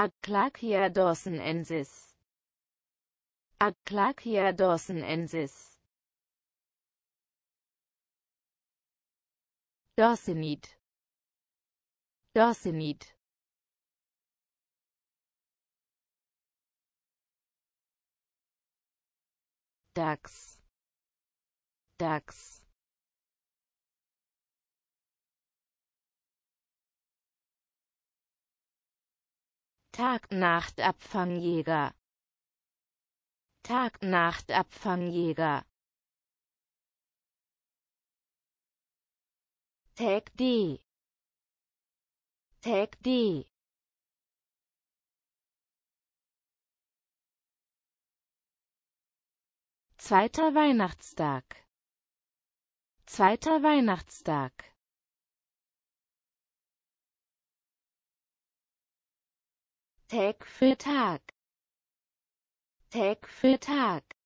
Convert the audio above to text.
Aclacia dorsonensis. Aclacia dorsonensis. Dorsonite. Dorsonite. Ducks. Ducks. Tag-Nacht-Abfangjäger Tag-Nacht-Abfangjäger Tag D Tag D Zweiter Weihnachtstag Zweiter Weihnachtstag Tag für Tag. Tag für Tag.